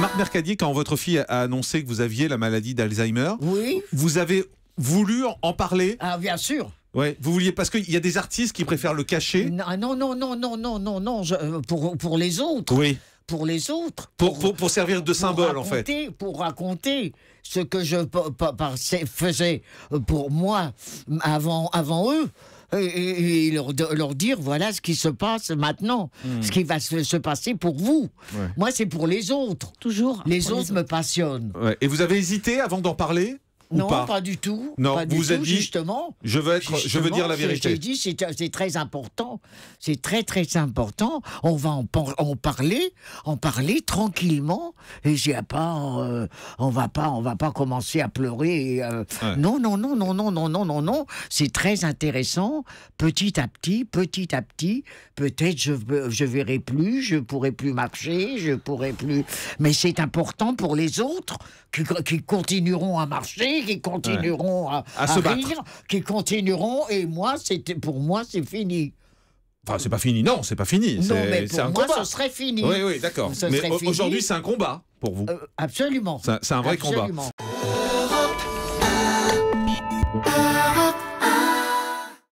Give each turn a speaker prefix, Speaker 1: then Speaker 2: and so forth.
Speaker 1: Marc Mercadier, quand votre fille a annoncé que vous aviez la maladie d'Alzheimer, oui. vous avez voulu en parler Ah, bien sûr. Ouais, vous vouliez parce qu'il y a des artistes qui préfèrent le cacher.
Speaker 2: Ah, non, non, non, non, non, non, non, euh, pour, pour les autres. Oui. Pour les autres.
Speaker 1: Pour, pour, servir de symbole, en fait.
Speaker 2: Pour raconter ce que je faisais euh, pour moi avant, avant eux et, leur, dire voilà ce qui se passe maintenant, hmm. ce qui va se, passer pour vous. Moi, c'est pour les autres. Toujours. Les autres, me passionnent.
Speaker 1: Et vous avez hésité avant d'en parler non, pas, du
Speaker 2: tout. Non, vous êtes dit, justement. Je veux, dire la vérité. Je dit, c'est très important. C'est très, très important. On va en, parler, en parler tranquillement. Et j'ai pas, euh, on va pas, on va pas commencer à pleurer. Euh, non, non, non, non, non, non, non, non, non. C'est très intéressant. Petit à petit, petit à petit, peut-être je, je verrai plus, je pourrai plus marcher, je pourrai plus. Mais c'est important pour les autres qui continueront à marcher qui continueront à, se battre. qui continueront. Et moi, c'était pour moi, c'est fini.
Speaker 1: Enfin, c'est pas fini, non, c'est pas fini. Non, mais pour moi, ce serait fini. Oui, oui, d'accord. Mais aujourd'hui, c'est un combat pour vous. Euh, absolument. C'est un, vrai absolument. combat.